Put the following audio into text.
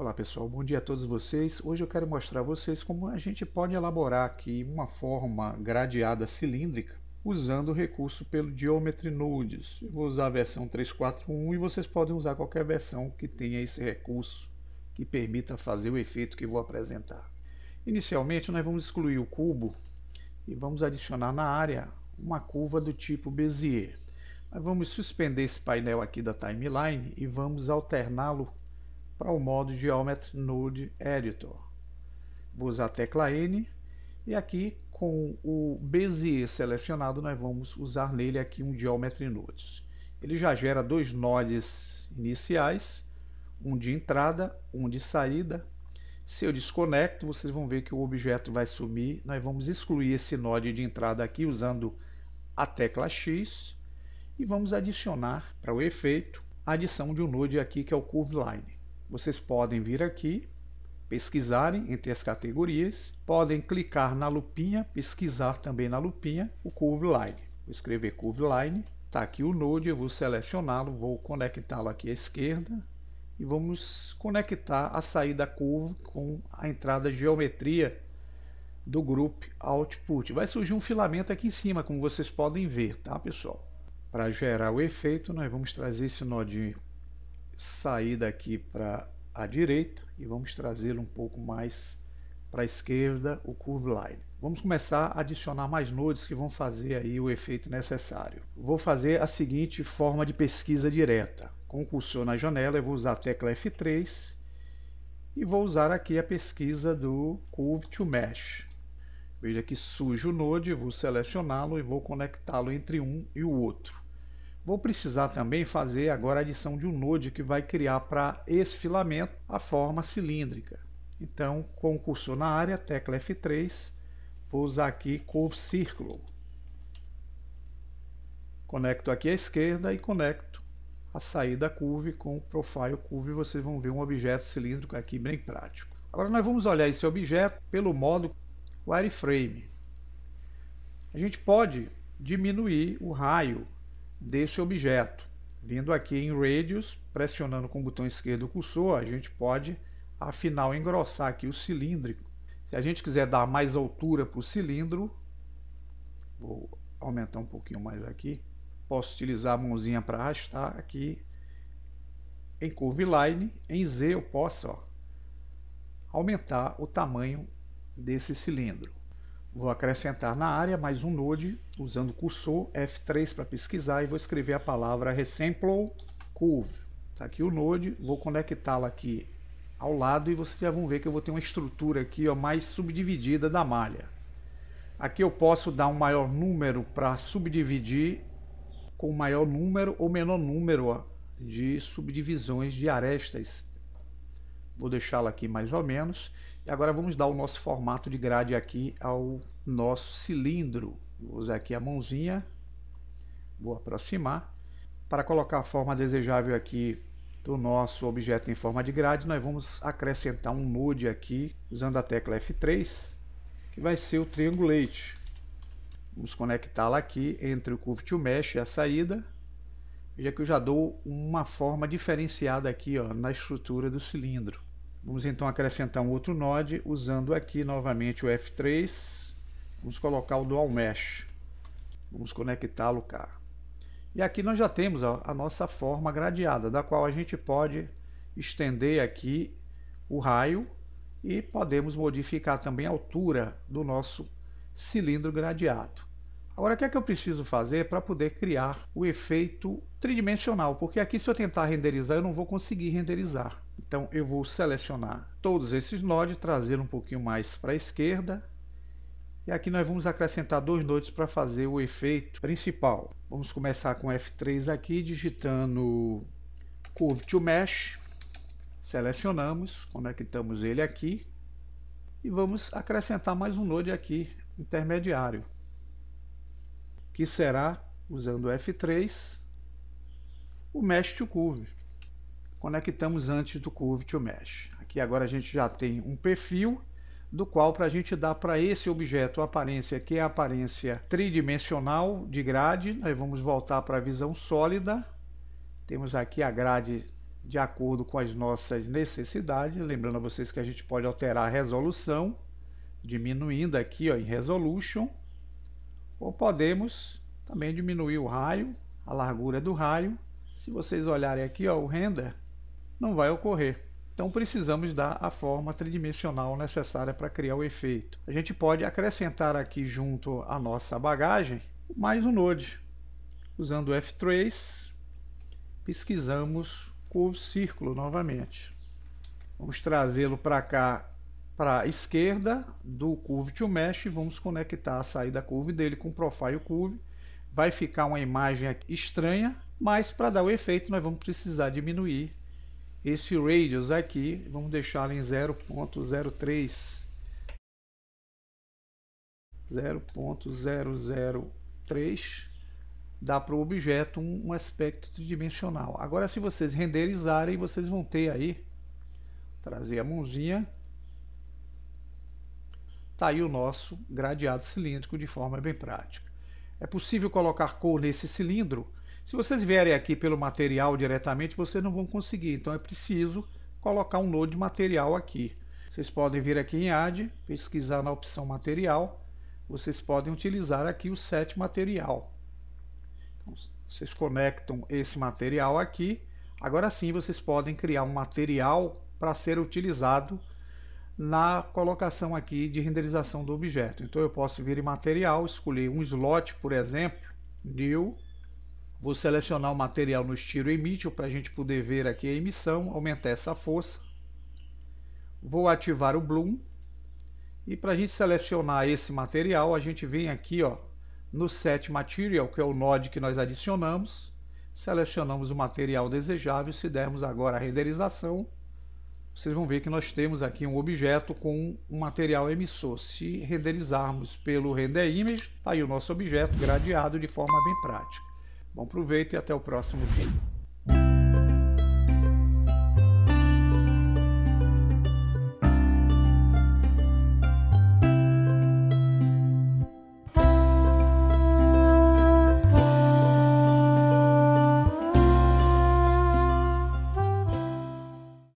Olá pessoal, bom dia a todos vocês. Hoje eu quero mostrar a vocês como a gente pode elaborar aqui uma forma gradeada cilíndrica usando o recurso pelo Geometry Nodes. Eu vou usar a versão 341 e vocês podem usar qualquer versão que tenha esse recurso que permita fazer o efeito que vou apresentar. Inicialmente nós vamos excluir o cubo e vamos adicionar na área uma curva do tipo Bezier. Nós vamos suspender esse painel aqui da timeline e vamos alterná-lo para o modo Geometry Node Editor. Vou usar a tecla N e aqui com o Bezier selecionado nós vamos usar nele aqui um Geometry Nodes. Ele já gera dois nodes iniciais, um de entrada, um de saída. Se eu desconecto, vocês vão ver que o objeto vai sumir. Nós vamos excluir esse node de entrada aqui usando a tecla X e vamos adicionar para o efeito a adição de um node aqui que é o curve line vocês podem vir aqui, pesquisarem entre as categorias, podem clicar na lupinha, pesquisar também na lupinha o Curve Line. Vou escrever Curve Line, está aqui o Node, eu vou selecioná-lo, vou conectá-lo aqui à esquerda e vamos conectar a saída curva com a entrada geometria do grupo Output. Vai surgir um filamento aqui em cima, como vocês podem ver, tá pessoal? Para gerar o efeito, nós vamos trazer esse nodinho sair daqui para a direita e vamos trazê-lo um pouco mais para a esquerda, o Curve Line. Vamos começar a adicionar mais nodes que vão fazer aí o efeito necessário. Vou fazer a seguinte forma de pesquisa direta. Concursou na janela, eu vou usar a tecla F3 e vou usar aqui a pesquisa do Curve to Mesh. Veja que surge o node, vou selecioná-lo e vou conectá-lo entre um e o outro. Vou precisar também fazer agora a adição de um node que vai criar para esse filamento a forma cilíndrica. Então, com o cursor na área, tecla F3, vou usar aqui Curve Círculo. Conecto aqui à esquerda e conecto a saída curve com o Profile Curve. Vocês vão ver um objeto cilíndrico aqui bem prático. Agora nós vamos olhar esse objeto pelo modo wireframe. A gente pode diminuir o raio desse objeto. Vindo aqui em Radius, pressionando com o botão esquerdo o cursor, a gente pode, afinal, engrossar aqui o cilíndrico. Se a gente quiser dar mais altura para o cilindro, vou aumentar um pouquinho mais aqui, posso utilizar a mãozinha para arrastar aqui em Curve Line, em Z eu posso ó, aumentar o tamanho desse cilindro. Vou acrescentar na área mais um node usando o cursor F3 para pesquisar e vou escrever a palavra Resample Curve. Está aqui o node, vou conectá-la aqui ao lado e vocês já vão ver que eu vou ter uma estrutura aqui ó, mais subdividida da malha. Aqui eu posso dar um maior número para subdividir com maior número ou menor número ó, de subdivisões de arestas Vou deixá-la aqui mais ou menos. E agora vamos dar o nosso formato de grade aqui ao nosso cilindro. Vou usar aqui a mãozinha. Vou aproximar. Para colocar a forma desejável aqui do nosso objeto em forma de grade, nós vamos acrescentar um node aqui, usando a tecla F3, que vai ser o triangulate. Vamos conectá-la aqui entre o Curve to Mesh e a saída. Veja que eu já dou uma forma diferenciada aqui ó, na estrutura do cilindro. Vamos então acrescentar um outro node usando aqui novamente o F3. Vamos colocar o Dual Mesh. Vamos conectá-lo cá. E aqui nós já temos a nossa forma gradeada, da qual a gente pode estender aqui o raio e podemos modificar também a altura do nosso cilindro gradeado. Agora, o que é que eu preciso fazer para poder criar o efeito tridimensional? Porque aqui, se eu tentar renderizar, eu não vou conseguir renderizar. Então eu vou selecionar todos esses nodes, trazer um pouquinho mais para a esquerda. E aqui nós vamos acrescentar dois nodes para fazer o efeito principal. Vamos começar com F3 aqui, digitando Curve to Mesh. Selecionamos, conectamos ele aqui. E vamos acrescentar mais um node aqui, intermediário. Que será, usando F3, o Mesh to Curve conectamos antes do Curve to Mesh. Aqui agora a gente já tem um perfil do qual para a gente dar para esse objeto a aparência que é a aparência tridimensional de grade, nós vamos voltar para a visão sólida, temos aqui a grade de acordo com as nossas necessidades, lembrando a vocês que a gente pode alterar a resolução, diminuindo aqui ó, em Resolution, ou podemos também diminuir o raio, a largura do raio, se vocês olharem aqui ó, o render, não vai ocorrer. Então precisamos dar a forma tridimensional necessária para criar o efeito. A gente pode acrescentar aqui junto à nossa bagagem mais um node. Usando o F3, pesquisamos curva círculo novamente. Vamos trazê-lo para cá, para a esquerda do curve to mesh, vamos conectar a saída curve dele com o profile curve. Vai ficar uma imagem estranha, mas para dar o efeito nós vamos precisar diminuir esse radius aqui, vamos deixá-lo em 0.03. 0.003 dá para o objeto um, um aspecto tridimensional. Agora, se vocês renderizarem, vocês vão ter aí, trazer a mãozinha, está aí o nosso gradeado cilíndrico de forma bem prática. É possível colocar cor nesse cilindro se vocês vierem aqui pelo material diretamente, vocês não vão conseguir. Então é preciso colocar um node de material aqui. Vocês podem vir aqui em Add, pesquisar na opção Material. Vocês podem utilizar aqui o Set Material. Então, vocês conectam esse material aqui. Agora sim, vocês podem criar um material para ser utilizado na colocação aqui de renderização do objeto. Então eu posso vir em material, escolher um slot, por exemplo, New, Vou selecionar o material no estilo Emitio para a gente poder ver aqui a emissão, aumentar essa força. Vou ativar o Bloom. E para a gente selecionar esse material, a gente vem aqui ó, no Set Material, que é o node que nós adicionamos. Selecionamos o material desejável. Se dermos agora a renderização, vocês vão ver que nós temos aqui um objeto com um material emissor. Se renderizarmos pelo Render Image, está aí o nosso objeto gradeado de forma bem prática. Bom proveito e até o próximo vídeo.